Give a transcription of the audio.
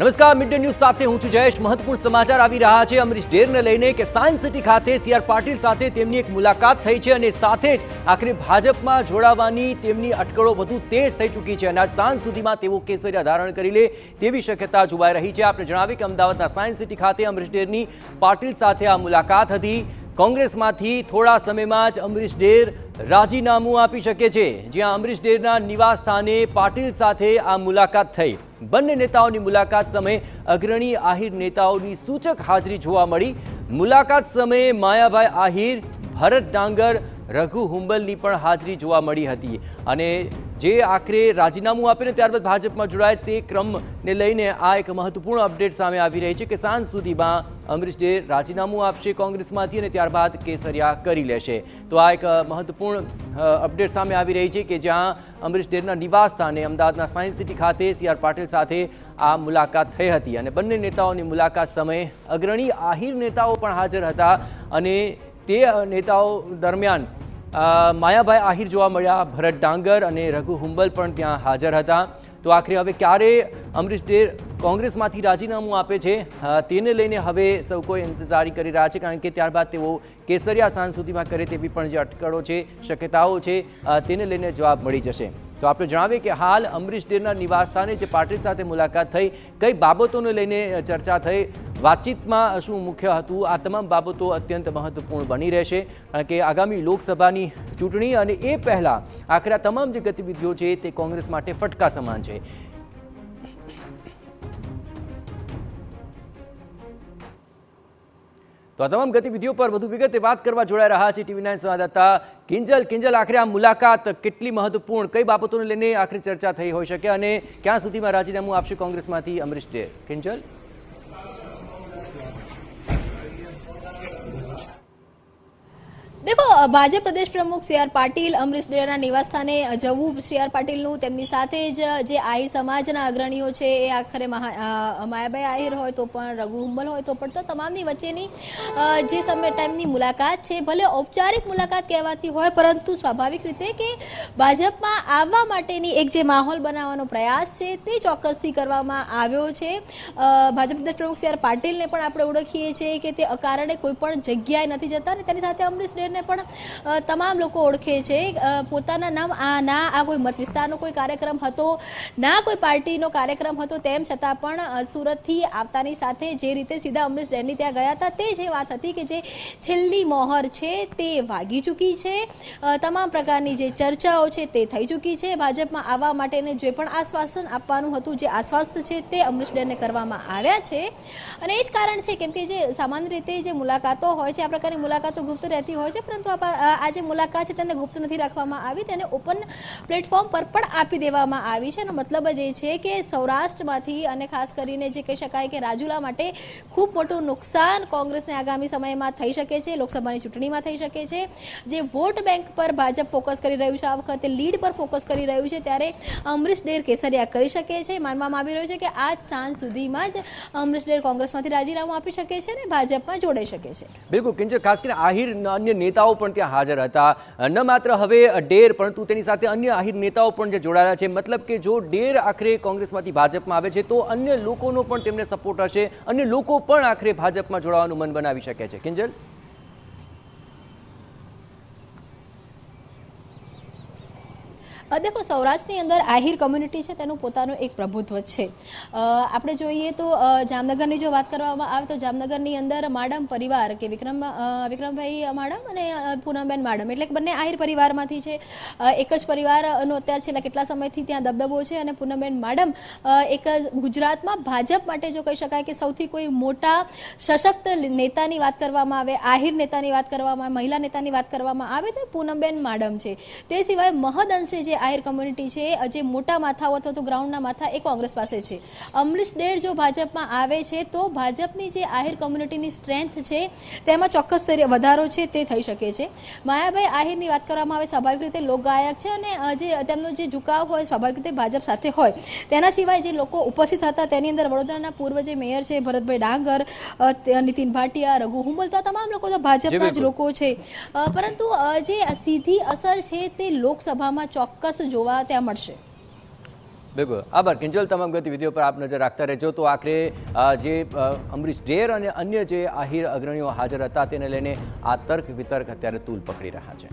નમસ્કાર mid day news સાથે હું છું જયેશ મહત્વપૂર્ણ સમાચાર આવી રહ્યા છે અમરીશ ડેરને લઈને કે સાયન્સ સિટી ખાતે સીઆર પાટીલ સાથે તેમની એક મુલાકાત થઈ છે અને સાથે જ આખરે ભાજપમાં જોડાવાની તેમની અટકળો વધુ તેજ થઈ ચૂકી છે અને આજ સાંજ સુધીમાં તેઓ કેસરિયા ધારણ કરી લે તેવી શક્યતા જોવાઈ રહી છે આપણે જણાવીએ કે અમદાવાદના સાયન્સ સિટી ખાતે અમરીશ ડેરની પાટીલ સાથે આ મુલાકાત હતી કોંગ્રેસમાંથી થોડા સમયમાં જ અમરીશ ડેર રાજીનામું આપી શકે છે જ્યાં અમરીશ ડેરના સ્થાને પાટીલ સાથે આ મુલાકાત થઈ બંને નેતાઓની મુલાકાત સમયે અગ્રણી આહિર નેતાઓની સૂચક હાજરી જોવા મળી મુલાકાત સમયે માયાભાઈ આહિર ભરત ડાંગર રઘુ હુંબલની પણ હાજરી જોવા મળી હતી અને જે આખરે રાજીનામું આપીને ત્યારબાદ ભાજપમાં જોડાય તે ક્રમને લઈને આ એક મહત્વપૂર્ણ અપડેટ સામે આવી રહી છે કે સાંજ સુધીમાં અમરીશ ડે રાજીનામું આપશે કોંગ્રેસમાંથી અને ત્યારબાદ કેસરિયા કરી લેશે તો આ એક મહત્વપૂર્ણ અપડેટ સામે આવી રહી છે કે જ્યાં અમરીશ ડેરના નિવાસ સ્થાને અમદાવાદના સાયન્સ સિટી ખાતે સી આર પાટીલ સાથે આ મુલાકાત થઈ હતી અને બંને નેતાઓની મુલાકાત સમયે અગ્રણી આહિર નેતાઓ પણ હાજર હતા અને તે નેતાઓ દરમિયાન માયાભાઈ આહિર જોવા મળ્યા ભરત ડાંગર અને રઘુ હુંબલ પણ ત્યાં હાજર હતા તો આખરે હવે ક્યારે અમરીશ ડેર કોંગ્રેસમાંથી રાજીનામું આપે છે તેને લઈને હવે સૌ કોઈ ઇંતજારી કરી રહ્યા છે કારણ કે ત્યારબાદ તેઓ કેસરિયા સાંજ સુધીમાં કરે તેવી પણ જે અટકળો છે શક્યતાઓ છે તેને લઈને જવાબ મળી જશે તો આપણે જણાવીએ કે હાલ અમરીશ ડેરના નિવાસસ્થાને જે પાટીલ સાથે મુલાકાત થઈ કઈ બાબતોને લઈને ચર્ચા થઈ વાતચીતમાં શું મુખ્ય હતું આ તમામ બાબતો અત્યંત મહત્વપૂર્ણ બની રહેશે કારણ કે આગામી લોકસભાની ચૂંટણી અને એ પહેલાં આખરા તમામ જે ગતિવિધિઓ છે તે કોંગ્રેસ માટે ફટકા સમાન છે તો આ તમામ ગતિવિધિઓ પર વધુ વિગતે વાત કરવા જોડાઈ રહ્યા છે ટીવી નાઇન સંવાદદાતા કિંજલ કિંજલ આખરે આ મુલાકાત કેટલી મહત્વપૂર્ણ કઈ બાબતોને લઈને આખરે ચર્ચા થઈ હોઈ શકે અને ક્યાં સુધીમાં રાજીનામું આપશે કોંગ્રેસમાંથી અમરીશ ડે કિંજલ દેખો ભાજપ પ્રદેશ પ્રમુખ સી આર પાટીલ અમરીશ ડેરાના નિવાસસ્થાને જવું સી આર પાટીલનું તેમની સાથે જ જે આહિર સમાજના અગ્રણીઓ છે એ આખરે માયાબાઈ આહિર હોય તો પણ રઘુ હુંબલ હોય તો પણ તો તમામની વચ્ચેની જે સમય ટાઈમની મુલાકાત છે ભલે ઔપચારિક મુલાકાત કહેવાતી હોય પરંતુ સ્વાભાવિક રીતે કે ભાજપમાં આવવા માટેની એક જે માહોલ બનાવવાનો પ્રયાસ છે તે ચોક્કસથી કરવામાં આવ્યો છે ભાજપ પ્રદેશ પ્રમુખ સી આર પાટીલને પણ આપણે ઓળખીએ છીએ કે તે અકારણે કોઈ પણ જગ્યાએ નથી જતા અને તેની સાથે અમરીશ ડેર લોકોને પણ તમામ લોકો ઓળખે છે પોતાના નામ આ ના આ કોઈ મત વિસ્તારનો કોઈ કાર્યક્રમ હતો ના કોઈ પાર્ટીનો કાર્યક્રમ હતો તેમ છતાં પણ સુરતથી આવતાની સાથે જે રીતે સીધા અમરીશ ડેનની ત્યાં ગયા હતા તે જે વાત હતી કે જે છેલ્લી મોહર છે તે વાગી ચૂકી છે તમામ પ્રકારની જે ચર્ચાઓ છે તે થઈ ચૂકી છે ભાજપમાં આવવા માટેને જે પણ આશ્વાસન આપવાનું હતું જે આશ્વાસન છે તે અમરીશ ડેનને કરવામાં આવ્યા છે અને એ જ કારણ છે કેમ કે જે સામાન્ય રીતે જે મુલાકાતો હોય છે આ પ્રકારની મુલાકાતો ગુપ્ત રહેતી હોય છે છે પરંતુ આજે મુલાકાત છે તેને ગુપ્ત નથી રાખવામાં આવી તેને ઓપન પ્લેટફોર્મ પર પણ આપી દેવામાં આવી છે એનો મતલબ જ એ છે કે સૌરાષ્ટ્રમાંથી અને ખાસ કરીને જે કહી શકાય કે રાજુલા માટે ખૂબ મોટું નુકસાન કોંગ્રેસને આગામી સમયમાં થઈ શકે છે લોકસભાની ચૂંટણીમાં થઈ શકે છે જે વોટ બેંક પર ભાજપ ફોકસ કરી રહ્યું છે આ વખતે લીડ પર ફોકસ કરી રહ્યું છે ત્યારે અમરીશ ડેર કેસરિયા કરી શકે છે માનવામાં આવી રહ્યું છે કે આજ સાંજ સુધીમાં જ અમરીશ ડેર કોંગ્રેસમાંથી રાજીનામું આપી શકે છે અને ભાજપમાં જોડાઈ શકે છે બિલકુલ ખાસ કરીને આહિર અન્ય નેતાઓ પણ ત્યાં હાજર હતા ન માત્ર હવે ડેર પરંતુ તેની સાથે અન્ય આહિર નેતાઓ પણ જે જોડાયા છે મતલબ કે જો ડેર આખરે કોંગ્રેસમાંથી ભાજપમાં આવે છે તો અન્ય લોકોનો પણ તેમને સપોર્ટ હશે અન્ય લોકો પણ આખરે ભાજપમાં જોડાવાનું મન બનાવી શકે છે કિંજલ દેખો સૌરાષ્ટ્રની અંદર આહિર કમ્યુનિટી છે તેનું પોતાનું એક પ્રભુત્વ છે આપણે જોઈએ તો જામનગરની જો વાત કરવામાં આવે તો જામનગરની અંદર માડમ પરિવાર કે વિક્રમ વિક્રમભાઈ માડમ અને પૂનમબેન માડમ એટલે બંને આહિર પરિવારમાંથી છે એક જ પરિવારનો અત્યારે છેલ્લા કેટલા સમયથી ત્યાં દબદબો છે અને પૂનમબેન માડમ એક ગુજરાતમાં ભાજપ માટે જો કહી શકાય કે સૌથી કોઈ મોટા સશક્ત નેતાની વાત કરવામાં આવે આહિર નેતાની વાત કરવામાં મહિલા નેતાની વાત કરવામાં આવે તો પૂનમબેન માડમ છે તે સિવાય મહદ અંશે જે આયર કમ્યુનિટી છે જે મોટા માથાઓ અથવા તો ગ્રાઉન્ડના માથા એ કોંગ્રેસ પાસે છે અમરીશ ડેર જો ભાજપમાં આવે છે તો ભાજપની જે આહિર કમ્યુનિટીની સ્ટ્રેન્થ છે તેમાં ચોક્કસ વધારો છે તે થઈ શકે છે માયાભાઈ આહિરની વાત કરવામાં આવે સ્વાભાવિક રીતે લોકગાયક છે અને જે તેમનો જે ઝુકાવ હોય સ્વાભાવિક રીતે ભાજપ સાથે હોય તેના સિવાય જે લોકો ઉપસ્થિત હતા તેની અંદર વડોદરાના પૂર્વ જે મેયર છે ભરતભાઈ ડાંગર નીતિન ભાટિયા રઘુ હુંબલ તો તમામ લોકો તો ભાજપના જ લોકો છે પરંતુ જે સીધી અસર છે તે લોકસભામાં ચોક્કસ ચોક્કસ જોવા ત્યાં મળશે બિલકુલ આભાર કિંજલ તમામ ગતિવિધિઓ પર આપ નજર રાખતા રહેજો તો આખરે જે અમરીશ ડેર અને અન્ય જે આહિર અગ્રણીઓ હાજર હતા તેને લઈને આ તર્ક વિતર્ક અત્યારે તૂલ પકડી રહ્યા છે